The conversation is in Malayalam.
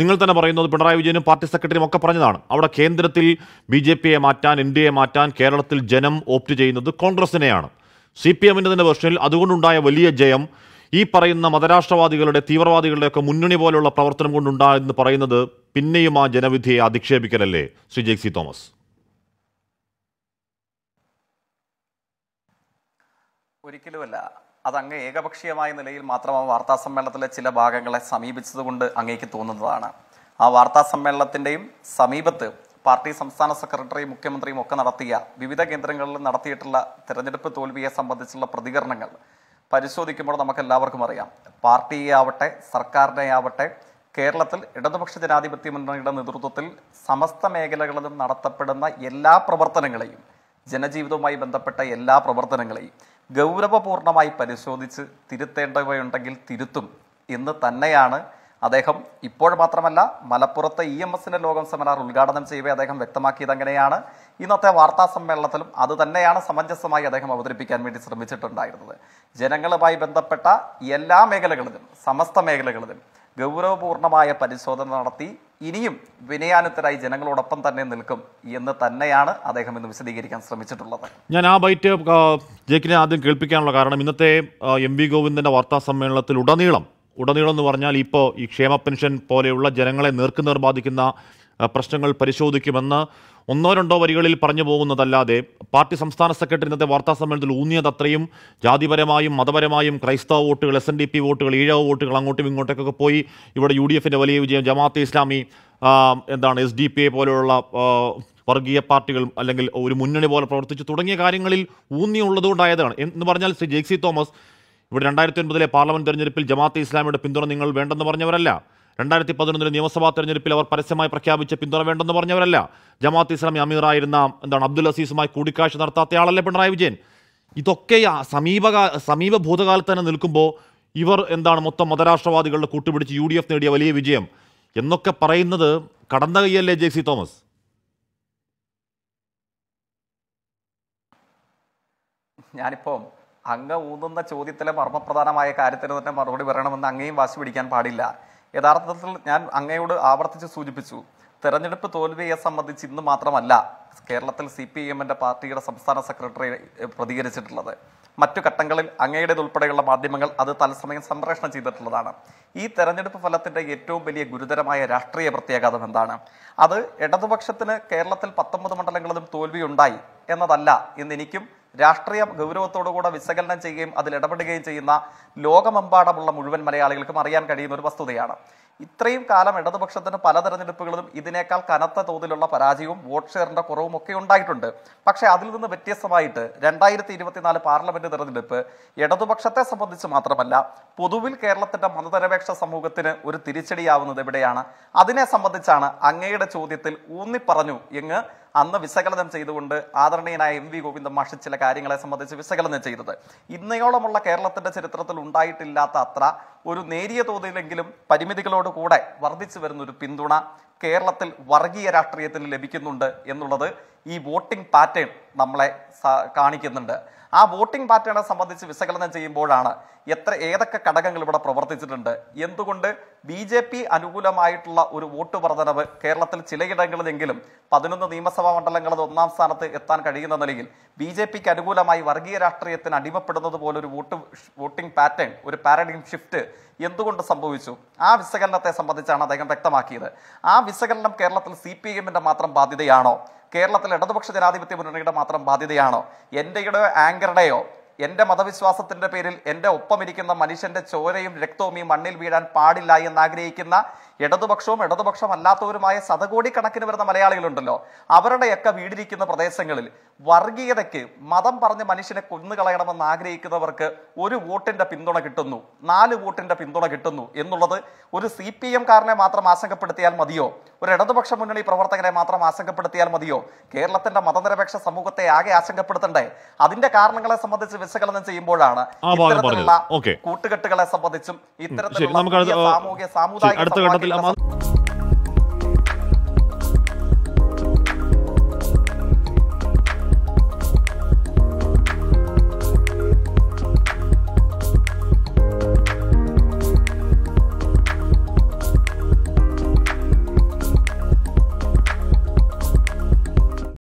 നിങ്ങൾ തന്നെ പറയുന്നത് പിണറായി വിജയനും പാർട്ടി സെക്രട്ടറിയും ഒക്കെ പറഞ്ഞതാണ് അവിടെ കേന്ദ്രത്തിൽ ബി ജെ പിയെ മാറ്റാൻ ഇന്ത്യയെ മാറ്റാൻ കേരളത്തിൽ ജനം ഓപ്റ്റ് ചെയ്യുന്നത് കോൺഗ്രസിനെയാണ് സി പി എമ്മിൻ്റെ തന്നെ വെർഷനിൽ അതുകൊണ്ടുണ്ടായ വലിയ ജയം ഈ പറയുന്ന മതരാഷ്ട്രവാദികളുടെ തീവ്രവാദികളുടെയൊക്കെ മുന്നണി പോലുള്ള പ്രവർത്തനം കൊണ്ടുണ്ടായെന്ന് പറയുന്നത് പിന്നെയും ആ ജനവിധിയെ അധിക്ഷേപിക്കലല്ലേ ശ്രീ സി തോമസ് ഒരിക്കലുമല്ല അതങ്ങ് ഏകപക്ഷീയമായ നിലയിൽ മാത്രം ആ വാർത്താ സമ്മേളനത്തിലെ ചില ഭാഗങ്ങളെ സമീപിച്ചതുകൊണ്ട് അങ്ങേക്ക് തോന്നുന്നതാണ് ആ വാർത്താ സമ്മേളനത്തിൻ്റെയും സമീപത്ത് പാർട്ടി സംസ്ഥാന സെക്രട്ടറിയും മുഖ്യമന്ത്രിയും ഒക്കെ നടത്തിയ വിവിധ കേന്ദ്രങ്ങളിൽ നടത്തിയിട്ടുള്ള തെരഞ്ഞെടുപ്പ് തോൽവിയെ സംബന്ധിച്ചുള്ള പ്രതികരണങ്ങൾ പരിശോധിക്കുമ്പോൾ നമുക്ക് എല്ലാവർക്കും അറിയാം പാർട്ടിയെ ആവട്ടെ സർക്കാരിനെ ആവട്ടെ കേരളത്തിൽ ഇടതുപക്ഷ ജനാധിപത്യ മുന്നണിയുടെ നേതൃത്വത്തിൽ സമസ്ത മേഖലകളിലും നടത്തപ്പെടുന്ന എല്ലാ പ്രവർത്തനങ്ങളെയും ജനജീവിതവുമായി ബന്ധപ്പെട്ട എല്ലാ പ്രവർത്തനങ്ങളെയും ഗൗരവപൂർണമായി പരിശോധിച്ച് തിരുത്തേണ്ടവയുണ്ടെങ്കിൽ തിരുത്തും എന്ന് തന്നെയാണ് അദ്ദേഹം ഇപ്പോൾ മാത്രമല്ല മലപ്പുറത്തെ ഇ എം എസിൻ്റെ ലോകം സെമിനാർ ഉദ്ഘാടനം ചെയ്യവേ അദ്ദേഹം വ്യക്തമാക്കിയത് അങ്ങനെയാണ് ഇന്നത്തെ വാർത്താ സമ്മേളനത്തിലും അത് തന്നെയാണ് സമഞ്ജസമായി അദ്ദേഹം അവതരിപ്പിക്കാൻ വേണ്ടി ശ്രമിച്ചിട്ടുണ്ടായിരുന്നത് ജനങ്ങളുമായി ബന്ധപ്പെട്ട എല്ലാ മേഖലകളിലും സമസ്ത മേഖലകളിലും ഗൗരവപൂർണമായ പരിശോധന നടത്തി ഇനിയും വിനയാനുത്തരായി ജനങ്ങളോടൊപ്പം തന്നെ നിൽക്കും എന്ന് തന്നെയാണ് അദ്ദേഹം ഇന്ന് വിശദീകരിക്കാൻ ശ്രമിച്ചിട്ടുള്ളത് ഞാൻ ആ ബൈറ്റ് ജേക്കിനെ ആദ്യം കേൾപ്പിക്കാനുള്ള കാരണം ഇന്നത്തെ എം വി ഗോവിന്ദൻ്റെ വാർത്താ സമ്മേളനത്തിൽ ഉടനീളം ഉടനീളം എന്ന് പറഞ്ഞാൽ ഇപ്പോൾ ഈ ക്ഷേമ പെൻഷൻ പോലെയുള്ള ജനങ്ങളെ നേർക്കുനേർ ബാധിക്കുന്ന പ്രശ്നങ്ങൾ പരിശോധിക്കുമെന്ന് ഒന്നോ രണ്ടോ വരികളിൽ പറഞ്ഞു പോകുന്നതല്ലാതെ പാർട്ടി സംസ്ഥാന സെക്രട്ടറി ഇന്നത്തെ വാർത്താ ഊന്നിയത് അത്രയും ജാതിപരമായും മതപരമായും ക്രൈസ്തവ വോട്ടുകൾ എസ് എൻ ഡി പി വോട്ടുകൾ ഈഴവ വോട്ടുകൾ അങ്ങോട്ടും ഇങ്ങോട്ടൊക്കെ പോയി ഇവിടെ യു ഡി എഫിൻ്റെ വലിയ വിജയം ജമാഅത്തെ ഇസ്ലാമി എന്താണ് എസ് ഡി പി എ പോലെയുള്ള വർഗീയ പാർട്ടികൾ അല്ലെങ്കിൽ ഒരു മുന്നണി പോലെ പ്രവർത്തിച്ചു തുടങ്ങിയ കാര്യങ്ങളിൽ ഊന്നിയുള്ളതുകൊണ്ടായതാണ് എന്ന് പറഞ്ഞാൽ ശ്രീ ജേക്സി തോമസ് ഇവിടെ രണ്ടായിരത്തി ഒൻപതിലെ പാർലമെൻറ്റ് തെരഞ്ഞെടുപ്പിൽ ജമാഅത്തെ ഇസ്ലാമിയുടെ പിന്തുണ നിങ്ങൾ വേണ്ടെന്ന് പറഞ്ഞവരല്ല രണ്ടായിരത്തി പതിനൊന്നിലെ നിയമസഭാ തെരഞ്ഞെടുപ്പിൽ അവർ പരസ്യമായി പ്രഖ്യാപിച്ച പിന്തുണ വേണ്ടെന്ന് പറഞ്ഞവരല്ല ജമാഅത്ത് ഇസ്ലാമി അമീറായിരുന്ന എന്താണ് അബ്ദുൽ അസീസുമായി കൂടിക്കാഴ്ച നടത്താത്ത ആളല്ലേ പിണറായി വിജയൻ ഇതൊക്കെ സമീപകാ സമീപ ഭൂതകാലത്ത് തന്നെ നിൽക്കുമ്പോൾ ഇവർ എന്താണ് മൊത്തം മതരാഷ്ട്രവാദികളുടെ കൂട്ടുപിടിച്ച് യു ഡി എഫ് നേടിയ വലിയ വിജയം എന്നൊക്കെ പറയുന്നത് കടന്ന കൈയല്ലേ ജെ സി തോമസ് ഞാനിപ്പോ അങ്ങ് ഊന്നുന്ന ചോദ്യത്തിലെ മർമ്മപ്രധാനമായ കാര്യത്തിന് തന്നെ മറുപടി പറയണമെന്ന് അങ്ങേയും വാശി പിടിക്കാൻ പാടില്ല യഥാർത്ഥത്തിൽ ഞാൻ അങ്ങയോട് ആവർത്തിച്ച് സൂചിപ്പിച്ചു തെരഞ്ഞെടുപ്പ് തോൽവിയെ സംബന്ധിച്ച് ഇന്ന് മാത്രമല്ല കേരളത്തിൽ സി പി എമ്മിൻ്റെ പാർട്ടിയുടെ സംസ്ഥാന സെക്രട്ടറി പ്രതികരിച്ചിട്ടുള്ളത് മറ്റു ഘട്ടങ്ങളിൽ അങ്ങയുടേതുൾപ്പെടെയുള്ള മാധ്യമങ്ങൾ അത് തത്സമയം സംപ്രേഷണം ചെയ്തിട്ടുള്ളതാണ് ഈ തെരഞ്ഞെടുപ്പ് ഫലത്തിന്റെ ഏറ്റവും വലിയ ഗുരുതരമായ രാഷ്ട്രീയ പ്രത്യാഘാതം എന്താണ് അത് ഇടതുപക്ഷത്തിന് കേരളത്തിൽ പത്തൊമ്പത് മണ്ഡലങ്ങളിലും തോൽവിയുണ്ടായി എന്നതല്ല എന്നെനിക്കും രാഷ്ട്രീയം ഗൗരവത്തോടുകൂടെ വിശകലനം ചെയ്യുകയും അതിൽ ഇടപെടുകയും ചെയ്യുന്ന ലോകമെമ്പാടുമുള്ള മുഴുവൻ മലയാളികൾക്കും അറിയാൻ കഴിയുന്ന ഒരു വസ്തുതയാണ് ഇത്രയും കാലം ഇടതുപക്ഷത്തിന് പല തെരഞ്ഞെടുപ്പുകളിലും ഇതിനേക്കാൾ കനത്ത തോതിലുള്ള പരാജയവും വോട്ട് ഷെയറിന്റെ കുറവും ഒക്കെ ഉണ്ടായിട്ടുണ്ട് പക്ഷേ അതിൽ നിന്ന് വ്യത്യസ്തമായിട്ട് രണ്ടായിരത്തി ഇരുപത്തിനാല് പാർലമെന്റ് തെരഞ്ഞെടുപ്പ് ഇടതുപക്ഷത്തെ സംബന്ധിച്ച് മാത്രമല്ല പൊതുവിൽ കേരളത്തിന്റെ മതനിരപേക്ഷ സമൂഹത്തിന് ഒരു തിരിച്ചടിയാവുന്നത് എവിടെയാണ് അതിനെ സംബന്ധിച്ചാണ് അങ്ങയുടെ ചോദ്യത്തിൽ ഊന്നിപ്പറഞ്ഞു എങ്ങ് അന്ന് വിശകലനം ചെയ്തുകൊണ്ട് ആദരണീയനായ എം വി ഗോവിന്ദ മാഷ് ചില കാര്യങ്ങളെ സംബന്ധിച്ച് വിശകലനം ചെയ്തത് ഇന്നയോളമുള്ള കേരളത്തിന്റെ ചരിത്രത്തിൽ ഉണ്ടായിട്ടില്ലാത്ത അത്ര ഒരു നേരിയ തോതിലെങ്കിലും പരിമിതികളോടുകൂടെ വർദ്ധിച്ചു വരുന്ന ഒരു പിന്തുണ കേരളത്തിൽ വർഗീയ രാഷ്ട്രീയത്തിന് ലഭിക്കുന്നുണ്ട് എന്നുള്ളത് ഈ വോട്ടിംഗ് പാറ്റേൺ നമ്മളെ കാണിക്കുന്നുണ്ട് ആ വോട്ടിംഗ് പാറ്റേണെ സംബന്ധിച്ച് വിശകലനം ചെയ്യുമ്പോഴാണ് എത്ര ഏതൊക്കെ ഘടകങ്ങൾ ഇവിടെ പ്രവർത്തിച്ചിട്ടുണ്ട് എന്തുകൊണ്ട് ബി ജെ പി അനുകൂലമായിട്ടുള്ള ഒരു വോട്ട് വർധനവ് കേരളത്തിൽ ചിലയിടങ്ങളിലെങ്കിലും പതിനൊന്ന് നിയമസഭാ മണ്ഡലങ്ങളിൽ ഒന്നാം സ്ഥാനത്ത് എത്താൻ കഴിയുന്ന നിലയിൽ ബി ജെ പിക്ക് അനുകൂലമായി വർഗീയ രാഷ്ട്രീയത്തിന് അടിമപ്പെടുന്നത് പോലെ ഒരു വോട്ട് വോട്ടിംഗ് പാറ്റേൺ ഒരു പാരഡിം ഷിഫ്റ്റ് എന്തുകൊണ്ട് സംഭവിച്ചു ആ വിശകലനത്തെ സംബന്ധിച്ചാണ് അദ്ദേഹം വ്യക്തമാക്കിയത് ആ വിശകലനം കേരളത്തിൽ സി പി എമ്മിൻ്റെ മാത്രം ബാധ്യതയാണോ കേരളത്തിൽ ഇടതുപക്ഷ ജനാധിപത്യ മുന്നണിയുടെ മാത്രം ബാധ്യതയാണോ എൻ്റെയുടെയോ ആങ്കറുടെയോ എൻ്റെ മതവിശ്വാസത്തിൻ്റെ പേരിൽ എൻ്റെ ഒപ്പമിരിക്കുന്ന മനുഷ്യൻ്റെ ചോരയും രക്തവും ഈ മണ്ണിൽ വീഴാൻ പാടില്ല എന്ന് ആഗ്രഹിക്കുന്ന ഇടതുപക്ഷവും ഇടതുപക്ഷമല്ലാത്തവരുമായ ശതകോടിക്കണക്കിന് വരുന്ന മലയാളികളുണ്ടല്ലോ അവരുടെയൊക്കെ വീടിരിക്കുന്ന പ്രദേശങ്ങളിൽ വർഗീയതയ്ക്ക് മതം പറഞ്ഞ് മനുഷ്യനെ കൊന്നുകളയണമെന്ന് ആഗ്രഹിക്കുന്നവർക്ക് ഒരു വോട്ടിന്റെ പിന്തുണ കിട്ടുന്നു നാല് വോട്ടിന്റെ പിന്തുണ കിട്ടുന്നു എന്നുള്ളത് ഒരു സി പി കാരനെ മാത്രം ആശങ്കപ്പെടുത്തിയാൽ മതിയോ ഒരു ഇടതുപക്ഷ മുന്നണി പ്രവർത്തകരെ മാത്രം ആശങ്കപ്പെടുത്തിയാൽ മതിയോ കേരളത്തിന്റെ മതനിരപേക്ഷ സമൂഹത്തെ ആകെ ആശങ്കപ്പെടുത്തണ്ടേ അതിന്റെ കാരണങ്ങളെ സംബന്ധിച്ച് വിശകലനം ചെയ്യുമ്പോഴാണ് ഇത്തരത്തിലുള്ള കൂട്ടുകെട്ടുകളെ സംബന്ധിച്ചും ഇത്തരത്തിലുള്ള സാമൂഹ്യ സാമുദായിക Aquela é tá maluca.